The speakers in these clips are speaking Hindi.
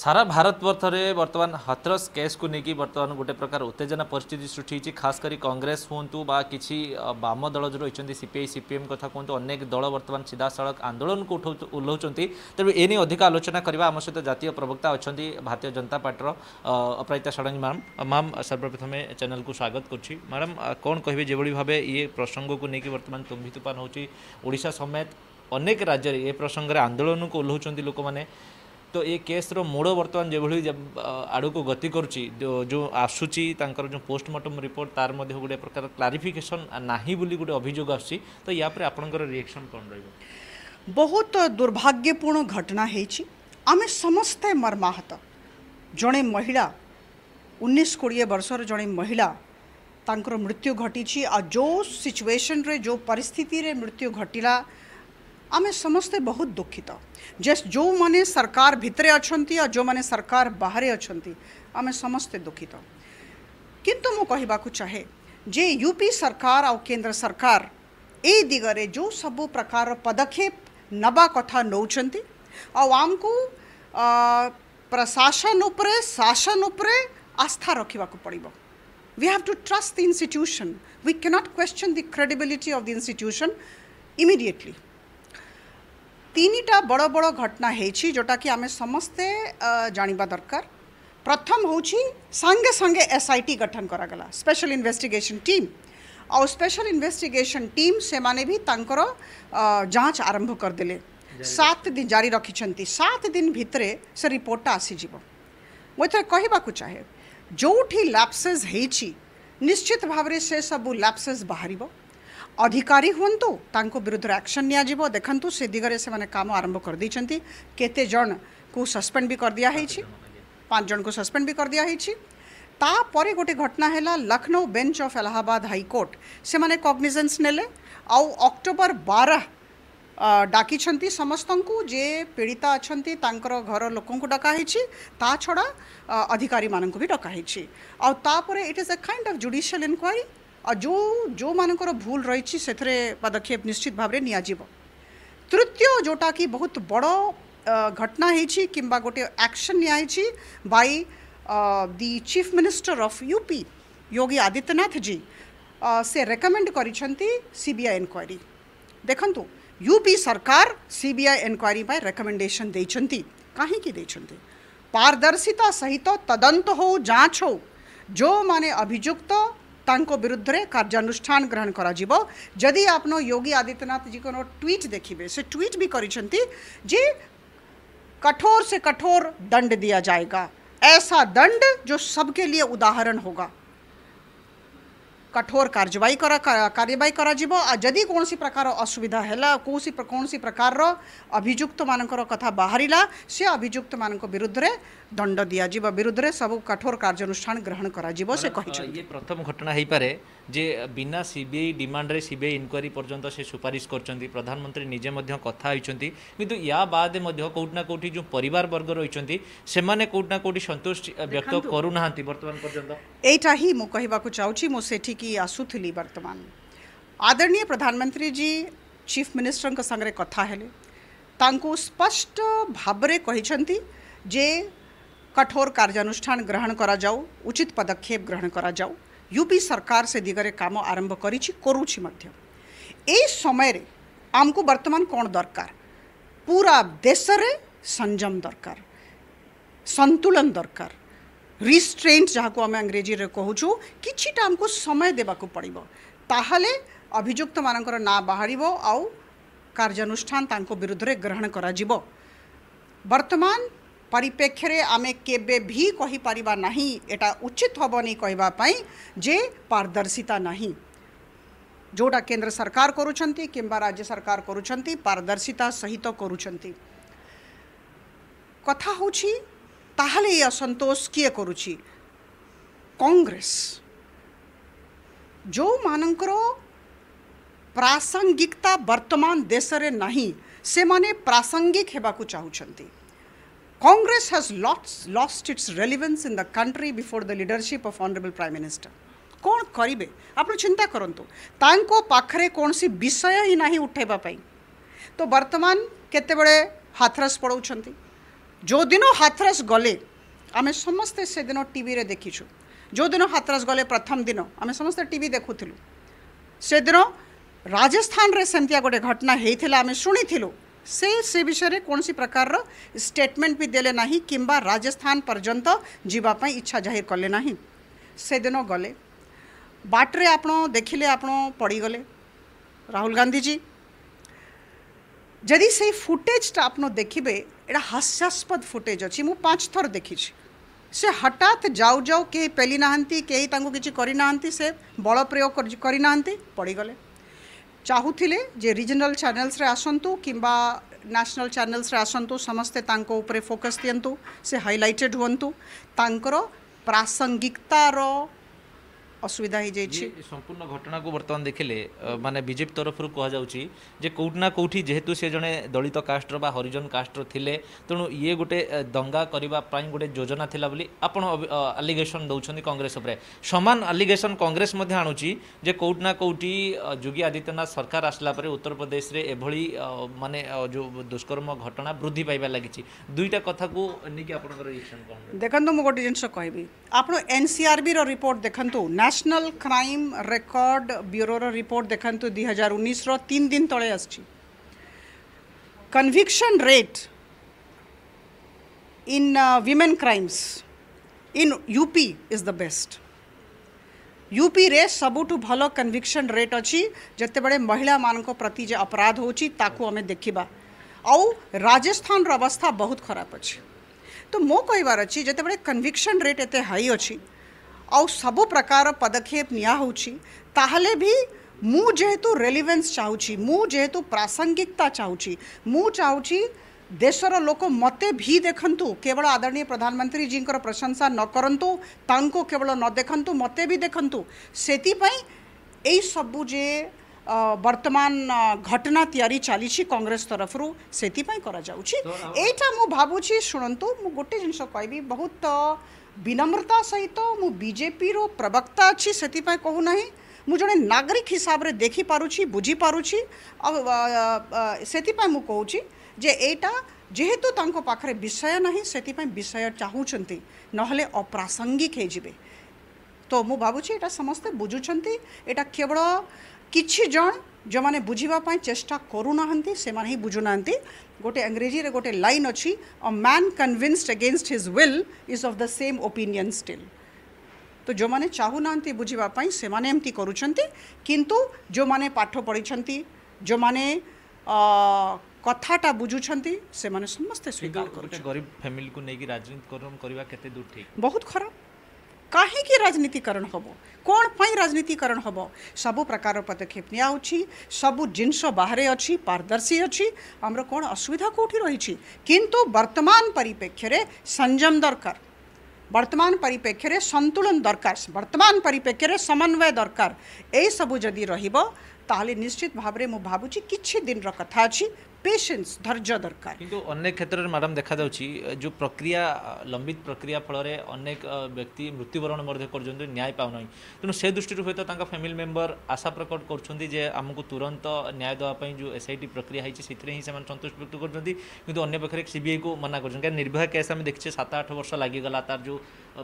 ସାରା ଭାରତବର୍ଷରେ ବର୍ତ୍ତମାନ ହାଥରସ୍ କେସ୍କୁ ନେଇକି ବର୍ତ୍ତମାନ ଗୋଟେ ପ୍ରକାର ଉତ୍ତେଜନା ପରିସ୍ଥିତି ସୃଷ୍ଟି ହୋଇଛି ଖାସ୍ କରି କଂଗ୍ରେସ ହୁଅନ୍ତୁ ବା କିଛି ବାମ ଦଳ ଯେଉଁ ରହିଛନ୍ତି ସିପିଆଇ ସିପିଏମ୍ କଥା କୁହନ୍ତୁ ଅନେକ ଦଳ ବର୍ତ୍ତମାନ ସିଧାସଳଖ ଆନ୍ଦୋଳନକୁ ଉଠଉ ଓହ୍ଲାଉଛନ୍ତି ତେଣୁ ଏ ନେଇ ଅଧିକ ଆଲୋଚନା କରିବା ଆମ ସହିତ ଜାତୀୟ ପ୍ରବକ୍ତା ଅଛନ୍ତି ଭାରତୀୟ ଜନତା ପାର୍ଟିର ଅପରାଜିତା ଷଡ଼ଙ୍ଗୀ ମ୍ୟାମ୍ ମ୍ୟାମ୍ ସର୍ବପ୍ରଥମେ ଚ୍ୟାନେଲକୁ ସ୍ୱାଗତ କରୁଛି ମ୍ୟାଡ଼ାମ୍ କ'ଣ କହିବେ ଯେଭଳି ଭାବେ ଇଏ ପ୍ରସଙ୍ଗକୁ ନେଇକି ବର୍ତ୍ତମାନ ତୁମ୍ଭି ତୁଫାନ ହେଉଛି ଓଡ଼ିଶା ସମେତ ଅନେକ ରାଜ୍ୟରେ ଏ ପ୍ରସଙ୍ଗରେ ଆନ୍ଦୋଳନକୁ ଓହ୍ଲାଉଛନ୍ତି ଲୋକମାନେ तो ये केस्र मोड़ बर्तमान जो भी आड़क गति कर जो आसूर जो पोस्टमर्टम रिपोर्ट तार गोटे प्रकार क्लारिफिकेसन ना बोली गोटे अभियोग तो यापर आप रिएक्शन कौन रही बहुत दुर्भाग्यपूर्ण घटना होमें समस्ते मर्माहत जड़े महिला उन्नीस कोड़े वर्ष जड़े महिला मृत्यु घटी आ जो सिचुएशन रे जो परिस्थिति रे मृत्यु घटला आम समस्ते बहुत दुखित जे जो मैंने सरकार भितर अच्छा और जो मैंने सरकार बाहर अच्छा आम समस्ते दुखित किंतु मु चाहे जे यूपी सरकार आ केंद्र सरकार ए दिगरे जो सब प्रकार पदक्षेप नवा कथा आम को प्रशासन उपरे शासन उपरे आस्था रखा पड़ो we have to trust the institution. We cannot question the credibility of the institution immediately तीन टा बड़ बड़ घटना होटा कि आम समस्ते जानवा दरकार प्रथम हूँ सांगे सांगे एस आई टी गठन कर स्पेशल इन्वेस्टिगेशन टीम आउ स्पेशल इन्वेस्टिगेशन टीम से मैंने भी तांकर जांच आरंभ कर देले सात दिन जारी रखी सात दिन भितरे से रिपोर्ट आसीज मुझे कहवाक चाहे जो भी लैपसेस निश्चित भाव से सब लैपसेस बाहर अधिकारी हूँ ताको विरुद्ध एक्शन निया देखु से दिगरे से कम आरंभ करदे केते जन को सस्पेंड भी कर दिखाई है पाँच जन को सस्पेंड भी कर दिया तापर गोटे घटना है Lucknow bench of Allahabad high court से मैंने कग्निजेन्स ने आउ अक्टोबर बार डाकि समस्त को जे पीड़िता अच्छा घर लोक डकाही ता छड़ा अधिकारी मानक भी डकाही आउ तापर it is a kind of judicial inquiry आ जो जो मानकर भूल रही पदक्षेप निश्चित भाव में निजी तृतीय जोटा कि बहुत बड़ घटना कि गोटे एक्शन निया by the chief minister of UP Yogi Adityanath ji से रेकमेंड कर सीबीआई इनक्वारी देखु यूपी सरकार सीबीआई इनक्वारी पर रेकमेंडेशन दे कहीं पारदर्शिता सहित तदंत हो जांच हो जो माने अभिजुक्त विरुद्ध कार्यानुष्ठान ग्रहण करदि आप योगी आदित्यनाथ जी को ट्विट देखिए से ट्विट भी कर कठोर से कठोर दंड दिया जाएगा ऐसा दंड जो सबके लिए उदाहरण होगा कठोर कार्यवाही कार्यवाही जदि कौन प्रकार असुविधा है कौन कौन प्रकार अभिजुक्त मानक कथा बाहर से अभिजुक्त मान विरुद्ध दंड दिजा विरुद्ध सब कठोर कार्यानुष्ठान ग्रहण कर प्रथम घटना हो पाए ଯେ ବିନା ସିବିଆଇ ଡିମାଣ୍ଡରେ ସିବିଆଇ ଇନକ୍ୱାରି ପର୍ଯ୍ୟନ୍ତ ସେ ସୁପାରିଶ କରିଛନ୍ତି ପ୍ରଧାନମନ୍ତ୍ରୀ ନିଜେ ମଧ୍ୟ କଥା ହୋଇଛନ୍ତି କିନ୍ତୁ ୟା ବାଦେ ମଧ୍ୟ କେଉଁଠି ନା କେଉଁଠି ଯେଉଁ ପରିବାର ବର୍ଗ ରହିଛନ୍ତି ସେମାନେ କେଉଁଠି ନା କେଉଁଠି ସନ୍ତୁଷ୍ଟି ବ୍ୟକ୍ତ କରୁନାହାନ୍ତି ବର୍ତ୍ତମାନ ପର୍ଯ୍ୟନ୍ତ ଏଇଟା ହିଁ ମୁଁ କହିବାକୁ ଚାହୁଁଛି ମୁଁ ସେଠିକି ଆସୁଥିଲି ବର୍ତ୍ତମାନ ଆଦରଣୀୟ ପ୍ରଧାନମନ୍ତ୍ରୀ ଜୀ ଚିଫ୍ ମିନିଷ୍ଟରଙ୍କ ସାଙ୍ଗରେ କଥା ହେଲେ ତାଙ୍କୁ ସ୍ପଷ୍ଟ ଭାବରେ କହିଛନ୍ତି ଯେ କଠୋର କାର୍ଯ୍ୟାନୁଷ୍ଠାନ ଗ୍ରହଣ କରାଯାଉ ଉଚିତ ପଦକ୍ଷେପ ଗ୍ରହଣ କରାଯାଉ यूपी सरकार से दिगरे काम आरंभ करुँच समय आमको बर्तमान कौन दरकार पूरा देश में संयम दरकार ସନ୍ତୁଳନ ଦରକାର ରିଷ୍ଟ୍ରେଣ୍ଟ ଯାହାକୁ ଆମେ ଇଂରେଜୀରେ କହୁଛୁ କିଛିଟା ଆମକୁ ସମୟ ଦେବାକୁ ପଡ଼ିବ ତାହେଲେ ଅଭିଯୁକ୍ତମାନଙ୍କର ନାଁ ବାହାରିବ ଆଉ କାର୍ଯ୍ୟାନୁଷ୍ଠାନ ତାଙ୍କ ବିରୁଦ୍ଧରେ ଗ୍ରହଣ କରାଯିବ ବର୍ତ୍ତମାନ परिप्रेक्ष्य आम केपर ना यहाँ उचित हेनी कहवापी जे पारदर्शिता ना जोटा केन्द्र सरकार करूँ कि राज्य सरकार करुं पारदर्शिता सहित करुं कथा ताहले ये असंतोष किए कांग्रेस जो मानकर प्रासंगिकता वर्तमान देश में नहीं से प्रासंगिक होगा चाहती Congress has lost, lost its relevance in the country before the leadership of Honorable Prime Minister. କ'ଣ କରିବେ ଆପଣ ଚିନ୍ତା କରନ୍ତୁ ତାଙ୍କ ପାଖରେ କୌଣସି ବିଷୟ ହିଁ ନାହିଁ ଉଠାଇବା ପାଇଁ ତ ବର୍ତ୍ତମାନ କେତେବେଳେ ହାଥରସ ପଳାଉଛନ୍ତି ଯେଉଁଦିନ ହାଥରସ ଗଲେ ଆମେ ସମସ୍ତେ ସେଦିନ ଟିଭିରେ ଦେଖିଛୁ ଯେଉଁଦିନ ହାଥରସ ଗଲେ ପ୍ରଥମ ଦିନ ଆମେ ସମସ୍ତେ ଟିଭି ଦେଖୁଥିଲୁ ସେଦିନ ରାଜସ୍ଥାନରେ ସେମିତିଆ ଗୋଟେ ଘଟଣା ହେଇଥିଲା ଆମେ ଶୁଣିଥିଲୁ से से विषय कौन सी प्रकार स्टेटमेंट भी देना कि राजस्थान पर्यटन जावाप इच्छा जाहिर कले ना से दिन गले बाटे आप देखिले आप पड़गले राहुल गांधी जी जदि से फुटेज आप देखिए यहाँ हास्यास्पद फुटेज अच्छी मुझ पांच थर देखी से हटात जाऊ जाऊ कहीं पेली ना कहीं किसी बल प्रयोग करना पड़गले ଚାହୁଁଥିଲେ ଯେ ରିଜନାଲ୍ ଚ୍ୟାନେଲ୍ସରେ ଆସନ୍ତୁ କିମ୍ବା ନ୍ୟାସନାଲ୍ ଚ୍ୟାନେଲ୍ସରେ ଆସନ୍ତୁ ସମସ୍ତେ ତାଙ୍କ ଉପରେ ଫୋକସ୍ ଦିଅନ୍ତୁ ସେ ହାଇଲାଇଟେଡ଼୍ ହୁଅନ୍ତୁ ତାଙ୍କର ପ୍ରାସଙ୍ଗିକତାର অসুবিধা হয়ে যাই সম্পূর্ণ ঘটনা বর্তমান দেখলে মানে বিজেপি তরফর কুহযাচ্ছি যে কোটি না কোটি যেহেতু সে জন দলিত কাষ্টর বা হরিজন কাষ্টর লে তেমন ইয়ে গোটে দঙ্গা করা গোটে যোজনা লা বলে আপনার আলিগেসন দৌঁছেন কংগ্রেস উপরে সমান আলিগেসন কংগ্রেস আনুচি যে কোটি না কোটি যোগী আদিত্যনাথ সরকার আসলা পরে উত্তরপ্রদেশে এভাবে মানে দুষ্কর্ম ঘটনা বৃদ্ধি পাইবা লাগিছে দুইটা কথাকে নিয়ে আপনার রিয়াকশন দেখুন মু গোটে জিনিস কহবি आपण एनसीआरबी सी रिपोर्ट देखु national crime record bureau report देखु दुई हजार उन्नीस रन दिन तले आ conviction rate in women crimes in UP is the best UP रे सबुठ भल कन्विक्शन रेट अच्छी जितेबाड़ महिला मान प्रति जे अपराध होची ताकू हमें देखिबा आउ राजस्थान रो अवस्था बहुत खराब अच्छी ତ ମୋ କହିବାର ଅଛି ଯେତେବେଳେ କନଭିକ୍ସନ୍ ରେଟ୍ ଏତେ ହାଇ ଅଛି ଆଉ ସବୁ ପ୍ରକାର ପଦକ୍ଷେପ ନିଆହେଉଛି ତାହେଲେ ବି ମୁଁ ଯେହେତୁ ରେଲିଭେନ୍ସ ଚାହୁଁଛି ମୁଁ ଯେହେତୁ ପ୍ରାସଙ୍ଗିକତା ଚାହୁଁଛି ମୁଁ ଚାହୁଁଛି ଦେଶର ଲୋକ ମୋତେ ଭି ଦେଖନ୍ତୁ କେବଳ ଆଦରଣୀୟ ପ୍ରଧାନମନ୍ତ୍ରୀଜୀଙ୍କର ପ୍ରଶଂସା ନ କରନ୍ତୁ ତାଙ୍କୁ କେବଳ ନ ଦେଖନ୍ତୁ ମୋତେ ବି ଦେଖନ୍ତୁ ସେଥିପାଇଁ ଏଇସବୁ ଯେ वर्तमान घटना तैयारी चली कांग्रेस तरफ से यहीटा तो, मुझे भावुची शुणु मु गोटे जिनस कह बहुत विनम्रता सहित तो, मु बीजेपी रो प्रवक्ता अच्छी से कहूना मु जड़े नागरिक हिसाब से देखिपी बुझीप मुझे यहाँ तक विषय ना से विषय चाहूँ नप्रासंगिक তো ମୁଁ ଭାବୁଛି ଏଇଟା ସମସ୍ତେ ବୁଝୁଛନ୍ତି ଏଇଟା କେବଳ କିଛି ଜଣ ଯେଉଁମାନେ ବୁଝିବା ପାଇଁ ଚେଷ୍ଟା କରୁନାହାନ୍ତି ସେମାନେ ହିଁ ବୁଝୁନାହାନ୍ତି ଗୋଟେ ଇଂରେଜୀରେ ଗୋଟେ ଲାଇନ୍ ଅଛି a man convinced against his will is of the same opinion still ତ ଯେଉଁମାନେ ଚାହୁଁନାହାନ୍ତି ବୁଝିବା ପାଇଁ ସେମାନେ ଏମିତି କରୁଛନ୍ତି କିନ୍ତୁ ଯେଉଁମାନେ ପାଠ ପଢ଼ିଛନ୍ତି ଯେଉଁମାନେ কথাটা বুঝুছন্তি সেমানে সমস্ত স্বীকার করুছে গরিব ফ্যামিলি কু নেকি রাজনীতি করম করিবা কেতে দূর ঠিক বহুত খারাপ कहीं राजनीतिकरण हम कौन पर राजनीतिकरण हम सब प्रकार पदक्षेप नि सब जिन बाहर अच्छी पारदर्शी अच्छी आमर कौन असुविधा कौटि रही किंतु वर्तमान परिप्रेक्ष्य संयम दरकार बर्तमान परिप्रेक्ष्य संतुलन दरकार बर्तमान परिप्रेक्ष्य समन्वय दरकार यू जदि रहा ताले निश्चित भाव में भावुँ कि दिन रहा अच्छी पेसेंस धर्ज दरकार कि अनेक क्षेत्र में मैडम देखा जो प्रक्रिया लंबित प्रक्रिया फल व्यक्ति मृत्युवरण कर दृष्टि हूँ तो फैमिली मेम्बर आशा प्रकट कर तुरंत न्याय देवाई जो एस आई टी प्रक्रिया होती सन्तुष्ट व्यक्त करते कि अंपक्ष सीबीआई को मना कर निर्भया केस आम देखे सत आठ वर्ष लगला तार जो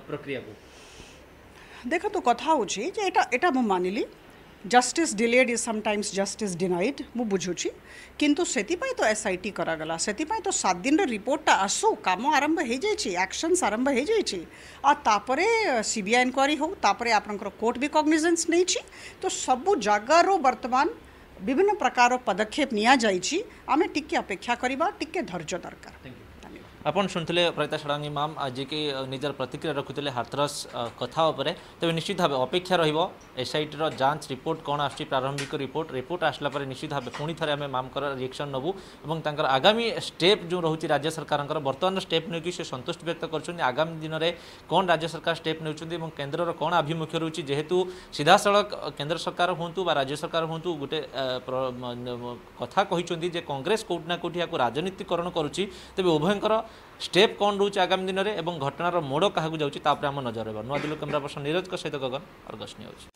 प्रक्रिया को देख तो कथ हूँ मुझे मानली justice delayed is sometimes justice denied मु बुझुची किंतु सेतिपाई तो एसआईटी करा गला सेतिपाई तो सात दिन रे रिपोर्ट आसु काम आरंभ हे जाई एक्शन आरंभ हे जाई आ तापरे सीबीआई इंक्वायरी हो तापरे आपनकर कोर्ट भी कॉग्निजेंस नै छी तो सब जगह रो वर्तमान विभिन्न प्रकार पदक्षेप निया जाई छी आमे टिके अपेक्षा करबा टिके धैर्य दरकार আপন শুনলে প্রয়তা ষড়াঙ্গী ম্যাম যিকি নিজের প্রতিক্রিয়া রাখুলে হাথরস কথা উপরে তবে নিশ্চিত ভাবে অপেক্ষা রহব এসআইটির যাঞ্চ রিপোর্ট কোণ আসছে প্রারম্ভিক রিপোর্ট রিপোর্ট আসলা পরে নিশ্চিত ভাবে পুঁ থাকে আমি ম্যামকর রিয়াকশন নবু এবং তাঁর আগামী স্টেপ যে রয়েছে রাজ্য সরকার বর্তমান স্টেপ নিয়ে সে সন্তুষ্ট ব্যক্ত করছেন আগামী দিনে কোণ রাজ্য সরকার স্টেপ নেওছেন এবং কেন্দ্রর কোণ আভিমুখ্য রয়েছে যেহেতু সিধাসলখ কেন্দ্র সরকার হুঁতু বা রাজ্য সরকার হুঁতু গোটে কথা কিন্তু যে কংগ্রেস কোটি না কোটি রাজনীতিকরণ করুছি তবে উভয়ঙ্কর ଷ୍ଟେପ୍ କ'ଣ ରହୁଛି ଆଗାମୀ ଦିନରେ ଏବଂ ଘଟଣାର ମୋଡ଼ କାହାକୁ ଯାଉଛି ତା ଉପରେ ଆମ ନଜର ରହିବ ନୂଆଦିଲ୍ଲୀ କ୍ୟାମେରା ପର୍ସନ ନିରଜଙ୍କ ସହିତ ଗଗନ ଅର୍ଗସ୍